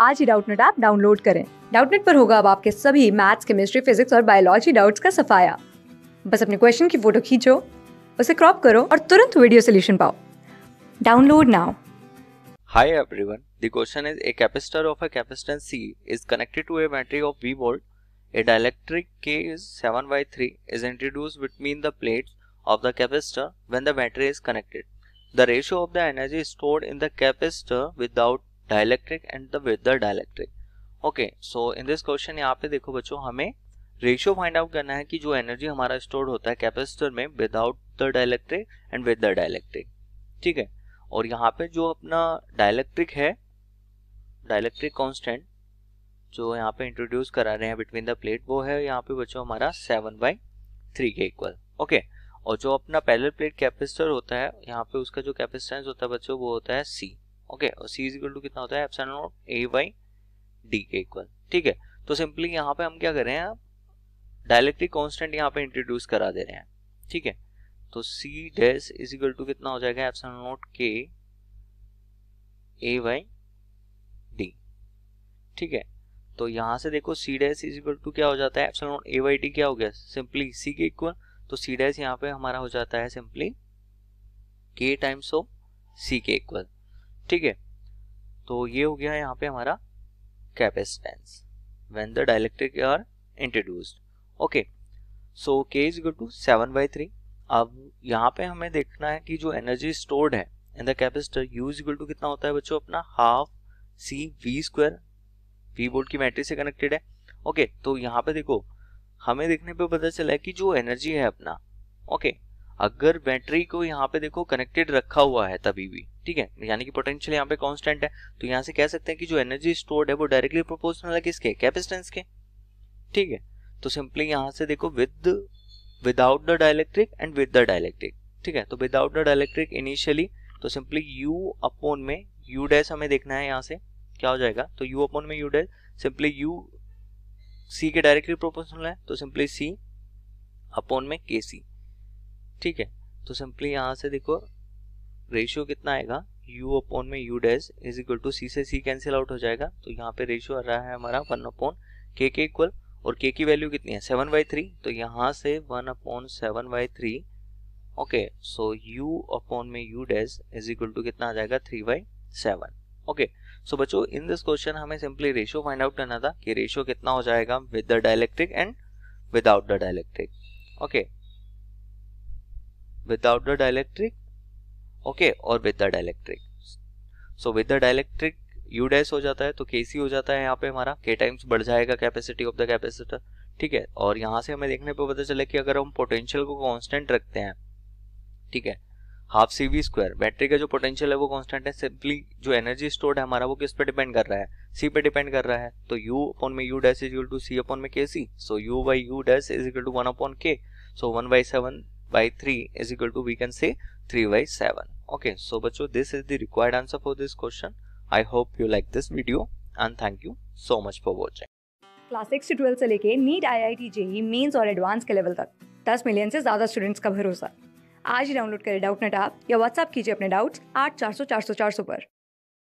आज ही Doubtnut app download करें डाउटनेट पर होगा अब आपके सभी मैथ्स केमिस्ट्री फिजिक्स और बायोलॉजी डाउट्स का सफाया बस अपने क्वेश्चन की फोटो खींचो उसे क्रॉप करो और तुरंत वीडियो सोल्यूशन पाओ download now Hi everyone, the question is a capacitor of a capacitance C is connected to a battery of V volt. A dielectric K is 7 by 3 is introduced between the plates of the capacitor when the battery is connected. The ratio of the energy stored in the capacitor without dielectric and the with the dielectric okay so in this question यहाँ पे देखो बच्चों हमें ratio find out करना है कि जो energy हमारा स्टोर होता है कैपेसिटर में without the dielectric and with the dielectric ठीक है और यहाँ पे जो अपना डायलैक्ट्रिक है डायलैक्ट्रिक कांस्टेंट जो यहाँ पे इंट्रोड्यूस करा रहे हैं बिटवीन द प्लेट वो है यहाँ पे बच्चों हमारा सेवन बाई थ्री के इक्वल ओके और जो अपना पैरेलल प्लेट कैपेसिटर होता है यहाँ पे उसका जो कैपेसिटेंस होता है बच्चों वो होता है सी ओके और सी इजिकल टू कितना होता है epsilon naught A by D के इक्वल ठीक है तो सिंपली यहाँ पे हम क्या कर रहे हैं डायलेक्ट्रिक कॉन्स्टेंट यहाँ पे इंट्रोड्यूस करा दे रहे हैं ठीक है तो सी डेस इजिकल टू कितना हो जाएगा एप्सन नॉट के ए बाई डी ठीक है तो यहाँ से देखो सी डेस इजिकल टू क्या हो जाता है epsilon naught A by D क्या हो गया सिंपली सी के इक्वल तो सी डेस यहाँ पे हमारा हो जाता है सिंपली के टाइम्स ऑफ सी के इक्वल ठीक है तो ये हो गया यहाँ पे हमारा capacitance when the dielectric are introduced okay so K is equal to seven by three अब यहाँ पे हमें देखना है कि जो एनर्जी स्टोर्ड है in the capacitor U is equal to कितना होता है बच्चों अपना half C V square V बोर्ड की बैटरी से कनेक्टेड है ओके okay, तो यहाँ पे देखो हमें देखने पे पता चला है कि जो एनर्जी है अपना ओके okay, अगर बैटरी को यहाँ पे देखो कनेक्टेड रखा हुआ है तभी भी ठीक है यानी कि पोटेंशियल यहाँ पे कॉन्स्टेंट है तो यहाँ से कह सकते हैं कि जो एनर्जी स्टोर्ड है वो डायरेक्टली प्रोपोर्शनल है किसके कैपेसिटेंस के ठीक है तो सिंपली यहाँ से देखो with without the dielectric and with the dielectric ठीक है तो विदाउट द डायलैक्ट्रिक इनिशियली तो सिंपली यू अपोन में यू डैश हमें देखना है यहाँ से क्या हो जाएगा तो यू अपोन में U dash simply U C के डायरेक्टली प्रोपोर्शनल है तो सिंपली सी अपोन में के सी ठीक है तो सिंपली यहाँ से देखो रेशियो कितना आएगा u अपॉन में u dash is equal to C से सी कैंसिल आउट हो जाएगा तो यहाँ पे रेशियो आ रहा है हमारा वन अपॉन के के इक्वल और के की वैल्यू कितनी है सेवन बाई थ्री तो यहाँ से one upon seven by three okay so u upon में u dash is equal to कितना आ जाएगा three by seven okay so बच्चों इन दिस क्वेश्चन हमें सिंपली रेशियो फाइंड आउट करना था कि रेशियो कितना हो जाएगा with the dielectric and without the dielectric okay without the dielectric okay और with the dielectric so with the dielectric U dash हो जाता है तो के सी हो जाता है यहाँ पे हमारा के टाइम्स बढ़ जाएगा कैपेसिटी ऑफ द कैपेसिटर ठीक है और यहाँ से हमें देखने पे पता चले कि अगर हम पोटेंशियल को कांस्टेंट रखते हैं ठीक है half C V square battery का जो पोटेंशियल है वो कांस्टेंट है सिंपली जो एनर्जी स्टोर्ड है हमारा वो किस पे डिपेंड कर रहा है सी पे डिपेंड कर रहा है तो यू अपॉन में U dash is equal to C upon में K C so U by U dash is equal to one upon K so one by seven by 3 is equal to we can say 3 by 7 okay so bachcho this is the required answer for this question i hope you like this video and thank you so much for watching class six से twelfth से लेके NEET I I T JEE mains और advance के level तक 10 million से ज़्यादा students का भरोसा आज ही डाउनलोड करें डाउट नेट आप या व्हाट्सअप कीजिए अपने डाउट्स आठ चार सौ चार सौ चार सौ पर